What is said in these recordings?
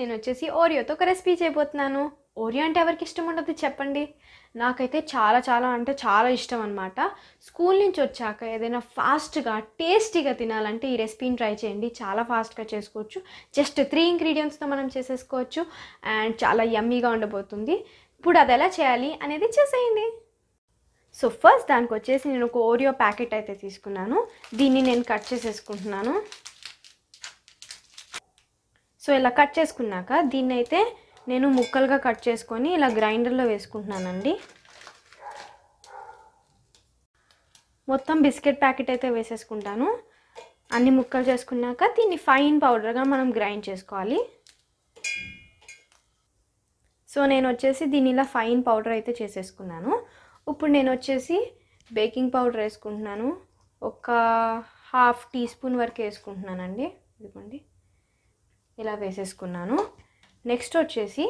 నేను వచ్చేసి ఓరియోతో ఒక రెసిపీ చేయబోతున్నాను ఓరియో అంటే ఎవరికి ఇష్టం ఉండదు చెప్పండి నాకైతే చాలా చాలా అంటే చాలా ఇష్టం అనమాట స్కూల్ నుంచి వచ్చాక ఏదైనా ఫాస్ట్గా టేస్టీగా తినాలంటే ఈ రెసిపీని ట్రై చేయండి చాలా ఫాస్ట్గా చేసుకోవచ్చు జస్ట్ త్రీ ఇంగ్రీడియంట్స్తో మనం చేసేసుకోవచ్చు అండ్ చాలా యమ్మీగా ఉండబోతుంది ఇప్పుడు అది ఎలా చేయాలి అనేది చేసేయండి సో ఫస్ట్ దానికి వచ్చేసి నేను ఒక ఓరియో ప్యాకెట్ అయితే తీసుకున్నాను దీన్ని నేను కట్ చేసేసుకుంటున్నాను సో ఇలా కట్ చేసుకున్నాక దీన్ని అయితే నేను ముక్కలుగా కట్ చేసుకొని ఇలా గ్రైండర్లో వేసుకుంటున్నానండి మొత్తం బిస్కెట్ ప్యాకెట్ అయితే వేసేసుకుంటాను అన్ని ముక్కలు చేసుకున్నాక దీన్ని ఫైన్ పౌడర్గా మనం గ్రైండ్ చేసుకోవాలి సో నేను వచ్చేసి దీన్ని ఇలా ఫైన్ పౌడర్ అయితే చేసేసుకున్నాను ఇప్పుడు నేను వచ్చేసి బేకింగ్ పౌడర్ వేసుకుంటున్నాను ఒక హాఫ్ టీ స్పూన్ వరకు వేసుకుంటున్నానండి ఇదిగోండి ఇలా వేసేసుకున్నాను నెక్స్ట్ వచ్చేసి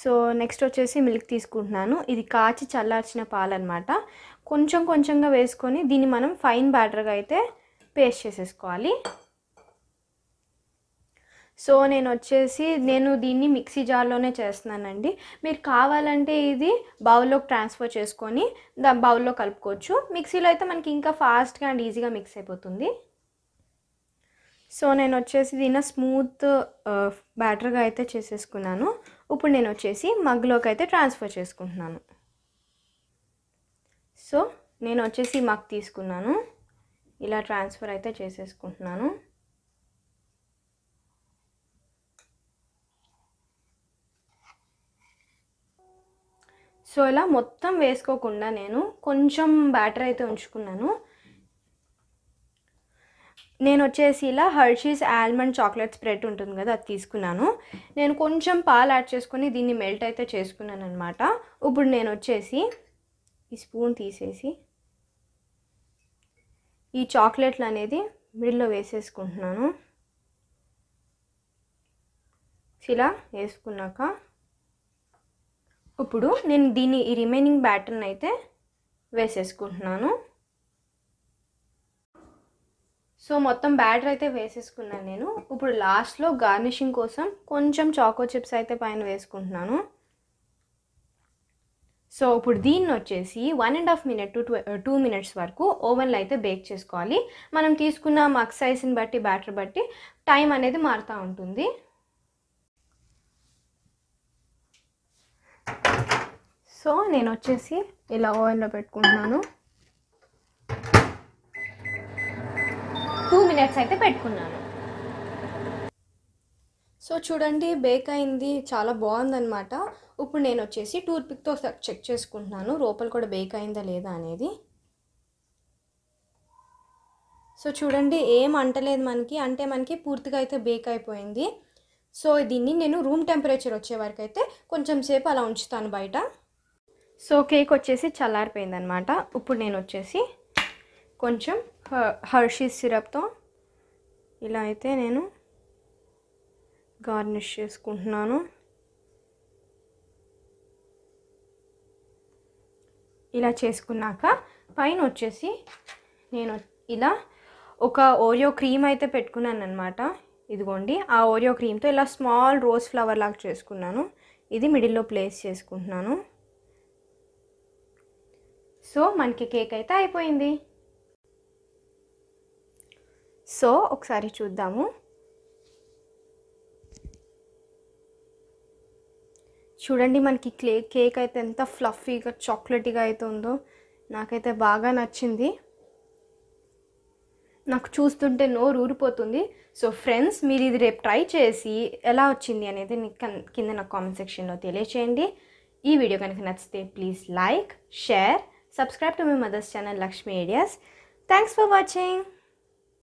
సో నెక్స్ట్ వచ్చేసి మిల్క్ తీసుకుంటున్నాను ఇది కాచి చల్లార్చిన పాలు అనమాట కొంచెం కొంచెంగా వేసుకొని దీన్ని మనం ఫైన్ బ్యాటర్గా అయితే పేస్ట్ చేసేసుకోవాలి సో నేను వచ్చేసి నేను దీన్ని మిక్సీ జార్లోనే చేస్తున్నానండి మీరు కావాలంటే ఇది బౌల్లోకి ట్రాన్స్ఫర్ చేసుకొని దా బౌల్లో కలుపుకోవచ్చు మిక్సీలో అయితే మనకి ఇంకా ఫాస్ట్గా అండ్ ఈజీగా మిక్స్ అయిపోతుంది సో నేను వచ్చేసి దీని స్మూత్ బ్యాటర్గా అయితే చేసేసుకున్నాను ఇప్పుడు నేను వచ్చేసి మగ్లోకి అయితే ట్రాన్స్ఫర్ చేసుకుంటున్నాను సో నేను వచ్చేసి మగ్ తీసుకున్నాను ఇలా ట్రాన్స్ఫర్ అయితే చేసేసుకుంటున్నాను సో ఇలా మొత్తం వేసుకోకుండా నేను కొంచెం బ్యాటర్ అయితే ఉంచుకున్నాను నేను వచ్చేసి ఇలా హర్షీస్ ఆల్మండ్ చాక్లెట్ స్ప్రెడ్ ఉంటుంది కదా అది తీసుకున్నాను నేను కొంచెం పాలు యాడ్ చేసుకొని దీన్ని మెల్ట్ అయితే చేసుకున్నాను అనమాట ఇప్పుడు నేను వచ్చేసి ఈ స్పూన్ తీసేసి ఈ చాక్లెట్లు అనేది మిడిల్లో వేసేసుకుంటున్నాను ఇలా వేసుకున్నాక ఇప్పుడు నేను దీన్ని ఈ రిమైనింగ్ బ్యాటర్ని అయితే వేసేసుకుంటున్నాను సో మొత్తం బ్యాటర్ అయితే వేసేసుకున్నాను నేను ఇప్పుడు లాస్ట్లో గార్నిషింగ్ కోసం కొంచెం చాకో చిప్స్ అయితే పైన వేసుకుంటున్నాను సో ఇప్పుడు దీన్ని వచ్చేసి one and half minute to two minutes వరకు ఓవెన్లో అయితే బేక్ చేసుకోవాలి మనం తీసుకున్న మగ్ సైజ్ని బట్టి బ్యాటర్ బట్టి టైం అనేది మారుతూ ఉంటుంది సో నేను వచ్చేసి ఇలా ఓవెన్లో పెట్టుకుంటున్నాను టూ మినిట్స్ అయితే పెట్టుకున్నాను సో చూడండి బేక్ అయింది చాలా బాగుందనమాట ఇప్పుడు నేను వచ్చేసి టూర్పిక్తో చెక్ చేసుకుంటున్నాను లోపల కూడా బేక్ అయిందా లేదా అనేది సో చూడండి ఏం అంటలేదు మనకి అంటే మనకి పూర్తిగా అయితే బేక్ అయిపోయింది సో దీన్ని నేను రూమ్ టెంపరేచర్ వచ్చే వరకు అయితే కొంచెం సేపు అలా ఉంచుతాను బయట సో కేక్ వచ్చేసి చల్లారిపోయింది అనమాట ఇప్పుడు నేను వచ్చేసి కొంచెం హర్షీస్ సిరప్తో ఇలా అయితే నేను గార్నిష్ చేసుకుంటున్నాను ఇలా చేసుకున్నాక పైన వచ్చేసి నేను ఇలా ఒక ఓరియో క్రీమ్ అయితే పెట్టుకున్నాను అనమాట ఇదిగోండి ఆ ఓరియో క్రీమ్తో ఇలా స్మాల్ రోజ్ ఫ్లవర్ లాగా చేసుకున్నాను ఇది మిడిల్లో ప్లేస్ చేసుకుంటున్నాను సో మనకి కేక్ అయితే అయిపోయింది సో ఒకసారి చూద్దాము చూడండి మనకి క్లే కేక్ అయితే ఎంత ఫ్లఫీగా చాక్లెట్గా అయితే ఉందో నాకైతే బాగా నచ్చింది నాకు చూస్తుంటే నోరు ఊరిపోతుంది సో ఫ్రెండ్స్ మీరు ఇది రేపు ట్రై చేసి ఎలా వచ్చింది అనేది కింద నా కామెంట్ సెక్షన్లో తెలియచేయండి ఈ వీడియో కనుక నచ్చితే please like share subscribe to my mother's channel Lakshmi ideas thanks for watching